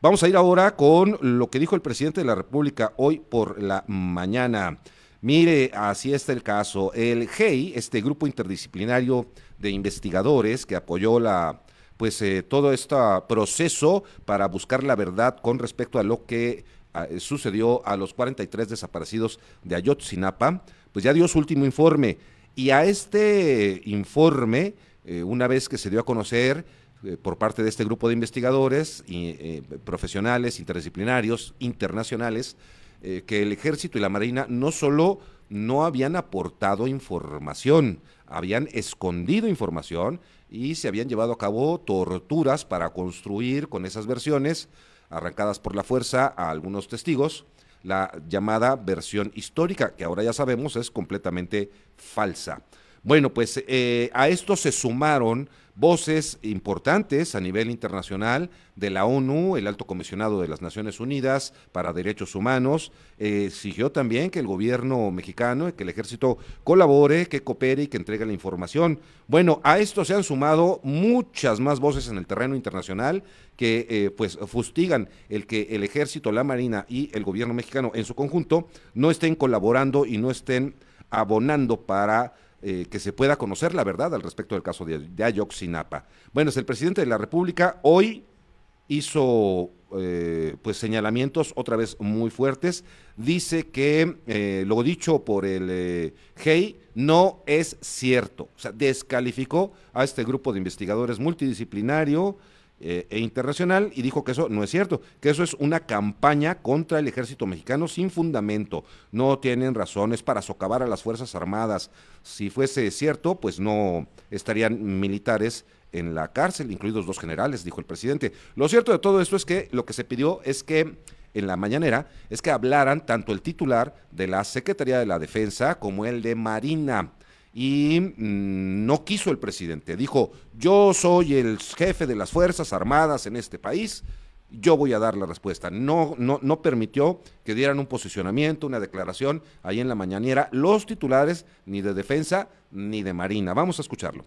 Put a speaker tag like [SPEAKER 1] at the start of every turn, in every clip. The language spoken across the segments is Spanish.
[SPEAKER 1] Vamos a ir ahora con lo que dijo el presidente de la República hoy por la mañana. Mire, así está el caso. El GEI, este grupo interdisciplinario de investigadores que apoyó la pues eh, todo este proceso para buscar la verdad con respecto a lo que ah, sucedió a los 43 desaparecidos de Ayotzinapa, pues ya dio su último informe. Y a este informe, eh, una vez que se dio a conocer, eh, por parte de este grupo de investigadores y, eh, profesionales, interdisciplinarios, internacionales, eh, que el ejército y la marina no solo no habían aportado información, habían escondido información y se habían llevado a cabo torturas para construir con esas versiones, arrancadas por la fuerza a algunos testigos, la llamada versión histórica, que ahora ya sabemos es completamente falsa. Bueno, pues eh, a esto se sumaron voces importantes a nivel internacional de la ONU, el alto comisionado de las Naciones Unidas para Derechos Humanos, eh, exigió también que el gobierno mexicano y que el ejército colabore, que coopere y que entregue la información. Bueno, a esto se han sumado muchas más voces en el terreno internacional que eh, pues fustigan el que el ejército, la marina y el gobierno mexicano en su conjunto no estén colaborando y no estén abonando para eh, que se pueda conocer la verdad al respecto del caso de, de Bueno, es el presidente de la República hoy hizo eh, pues señalamientos otra vez muy fuertes. Dice que eh, lo dicho por el Hey no es cierto. O sea, descalificó a este grupo de investigadores multidisciplinario eh, e internacional y dijo que eso no es cierto, que eso es una campaña contra el ejército mexicano sin fundamento. No tienen razones para socavar a las Fuerzas Armadas. Si fuese cierto, pues no estarían militares en la cárcel, incluidos dos generales, dijo el presidente. Lo cierto de todo esto es que lo que se pidió es que en la mañanera es que hablaran tanto el titular de la Secretaría de la Defensa como el de Marina y mm, no quiso el presidente. Dijo, yo soy el jefe de las Fuerzas Armadas en este país, yo voy a dar la respuesta. No, no, no permitió que dieran un posicionamiento, una declaración ahí en la mañanera los titulares ni de defensa ni de Marina. Vamos a escucharlo.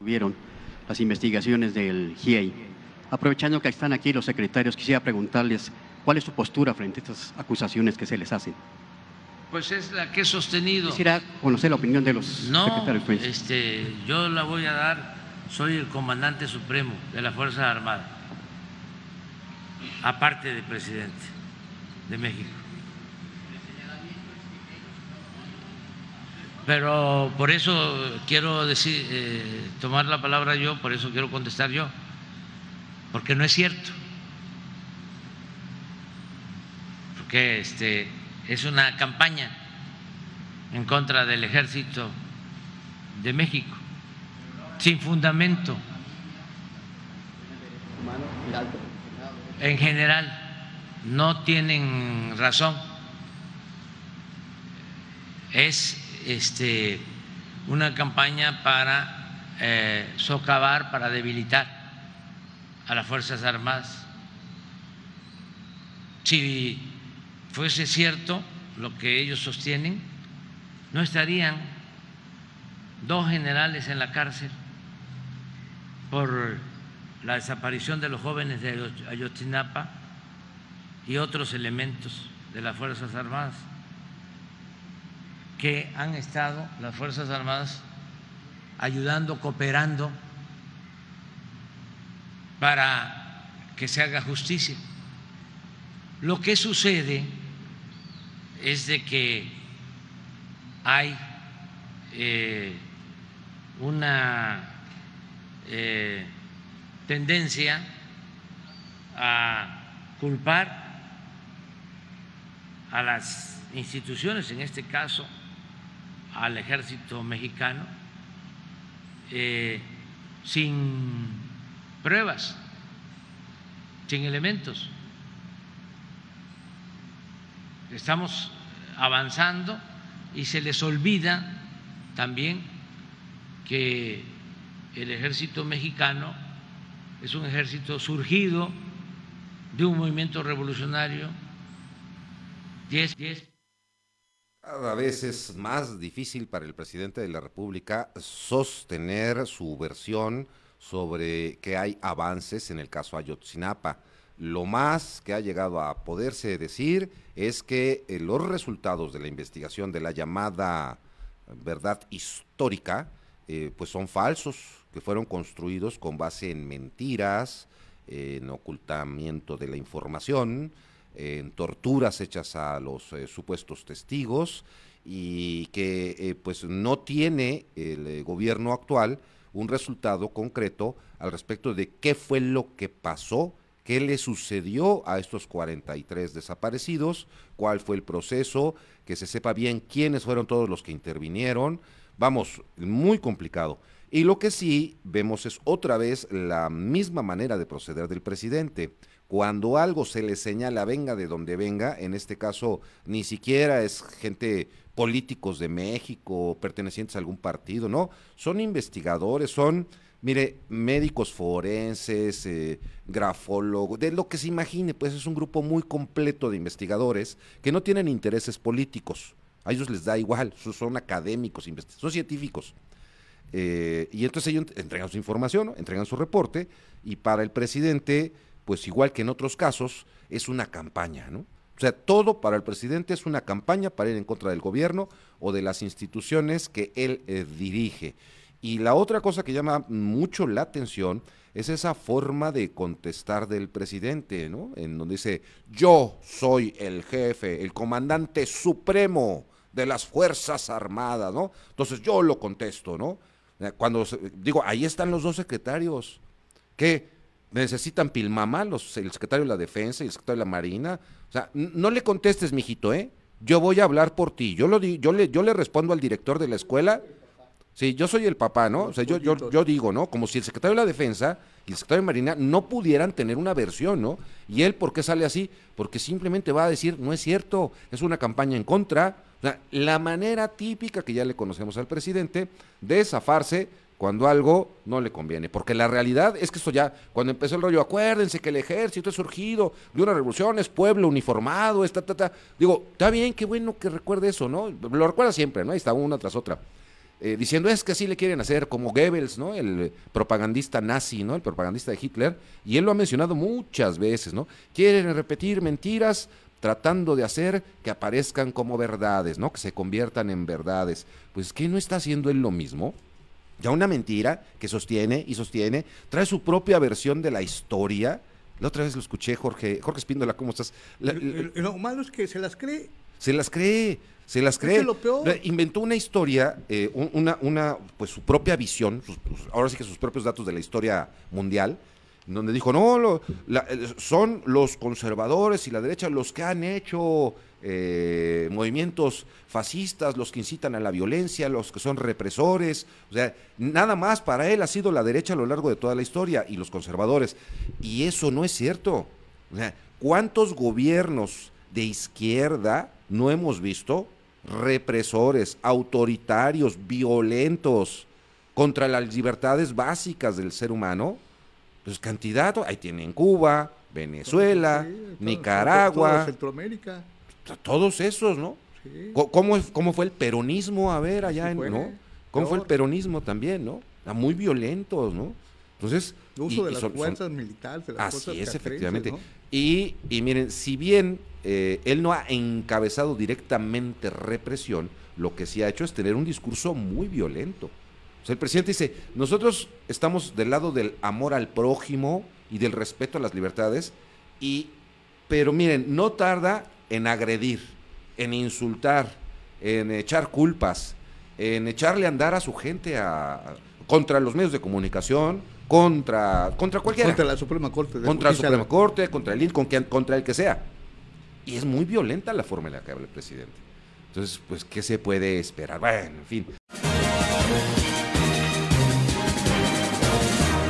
[SPEAKER 1] Vieron las investigaciones del GIEI. Aprovechando que están aquí los secretarios, quisiera
[SPEAKER 2] preguntarles cuál es su postura frente a estas acusaciones que se les hacen. Pues es la que he sostenido. Quisiera conocer la opinión de los no, secretarios. Pues. este, yo la voy a dar. Soy el comandante supremo de la Fuerza Armada, aparte de presidente de México. Pero por eso quiero decir, eh, tomar la palabra yo, por eso quiero contestar yo, porque no es cierto. Porque este es una campaña en contra del ejército de México, sin fundamento en general no tienen razón. Es este, una campaña para eh, socavar, para debilitar a las Fuerzas Armadas. Si fuese cierto lo que ellos sostienen, no estarían dos generales en la cárcel por la desaparición de los jóvenes de Ayotzinapa y otros elementos de las Fuerzas Armadas, que han estado las Fuerzas Armadas ayudando, cooperando para que se haga justicia. Lo que sucede es de que hay eh, una eh, tendencia a culpar a las instituciones, en este caso al ejército mexicano, eh, sin pruebas, sin elementos estamos avanzando y se les olvida también que el ejército mexicano es un ejército surgido de un movimiento revolucionario.
[SPEAKER 1] Cada vez es más difícil para el presidente de la República sostener su versión sobre que hay avances en el caso Ayotzinapa. Lo más que ha llegado a poderse decir es que eh, los resultados de la investigación de la llamada verdad histórica, eh, pues son falsos, que fueron construidos con base en mentiras, en ocultamiento de la información, en torturas hechas a los eh, supuestos testigos y que pues no tiene el gobierno actual un resultado concreto al respecto de qué fue lo que pasó, qué le sucedió a estos 43 desaparecidos, cuál fue el proceso, que se sepa bien quiénes fueron todos los que intervinieron. Vamos, muy complicado. Y lo que sí vemos es otra vez la misma manera de proceder del presidente. Cuando algo se le señala, venga de donde venga, en este caso ni siquiera es gente políticos de México, pertenecientes a algún partido, no, son investigadores, son, mire, médicos forenses, eh, grafólogos, de lo que se imagine, pues es un grupo muy completo de investigadores que no tienen intereses políticos, a ellos les da igual, son académicos, son científicos. Eh, y entonces ellos entregan su información, entregan su reporte, y para el presidente, pues igual que en otros casos, es una campaña, ¿no? O sea, todo para el presidente es una campaña para ir en contra del gobierno o de las instituciones que él eh, dirige. Y la otra cosa que llama mucho la atención es esa forma de contestar del presidente, ¿no? En donde dice, yo soy el jefe, el comandante supremo de las Fuerzas Armadas, ¿no? Entonces yo lo contesto, ¿no? Eh, cuando digo, ahí están los dos secretarios, ¿qué? necesitan Pilmama, los, el secretario de la Defensa y el secretario de la Marina. O sea, no le contestes, mijito, ¿eh? Yo voy a hablar por ti. Yo, lo di, yo, le, yo le respondo al director de la escuela. Sí, yo soy el papá, ¿no? O sea, yo, yo, digo, ¿no? Como si el secretario de la Defensa y el secretario de Marina no pudieran tener una versión, ¿no? Y él, ¿por qué sale así? Porque simplemente va a decir, no es cierto, es una campaña en contra. O sea, la manera típica que ya le conocemos al presidente de zafarse cuando algo no le conviene. Porque la realidad es que esto ya, cuando empezó el rollo, acuérdense que el ejército es surgido de una revolución, es pueblo uniformado, está, está, está, Digo, está bien, qué bueno que recuerde eso, ¿no? Lo recuerda siempre, ¿no? Ahí está una tras otra. Eh, diciendo es que así le quieren hacer, como Goebbels, ¿no? El eh, propagandista nazi, ¿no? El propagandista de Hitler, y él lo ha mencionado muchas veces, ¿no? Quieren repetir mentiras tratando de hacer que aparezcan como verdades, ¿no? Que se conviertan en verdades. Pues, que no está haciendo él lo mismo? ya una mentira que sostiene y sostiene, trae su propia versión de la historia. La otra vez lo escuché, Jorge, Jorge Espíndola, ¿cómo estás? lo,
[SPEAKER 2] malo es que se las cree.
[SPEAKER 1] Se las cree, se las cree. lo peor. Inventó una historia, eh, una, una, pues su propia visión, ahora sí que sus propios datos de la historia mundial, donde dijo, no, eh, son los conservadores y la derecha los que han hecho eh, movimientos fascistas, los que incitan a la violencia, los que son represores. O sea, nada más para él ha sido la derecha a lo largo de toda la historia y los conservadores. Y eso no es cierto. ¿cuántos gobiernos de izquierda no hemos visto? Represores, autoritarios, violentos, contra las libertades básicas del ser humano. Pues cantidad, ahí tienen Cuba, Venezuela, Nicaragua.
[SPEAKER 2] Centroamérica.
[SPEAKER 1] Todos esos, ¿no? Sí. ¿Cómo, ¿Cómo, fue el peronismo? A ver, allá en. ¿no? ¿Cómo fue el peronismo también, no? Ah, muy violentos, ¿no? Entonces. uso de las fuerzas militares, de las Así es, efectivamente. Y, y, miren, si bien eh, él no ha encabezado directamente represión, lo que sí ha hecho es tener un discurso muy violento. O sea, el presidente dice, nosotros estamos del lado del amor al prójimo y del respeto a las libertades, y, pero miren, no tarda en agredir, en insultar, en echar culpas, en echarle andar a su gente a, contra los medios de comunicación, contra, contra cualquiera. Contra la Suprema Corte. contra la Suprema Corte, contra el con contra el que sea. Y es muy violenta la forma en la que habla el presidente. Entonces, pues, ¿qué se puede esperar? Bueno, en fin.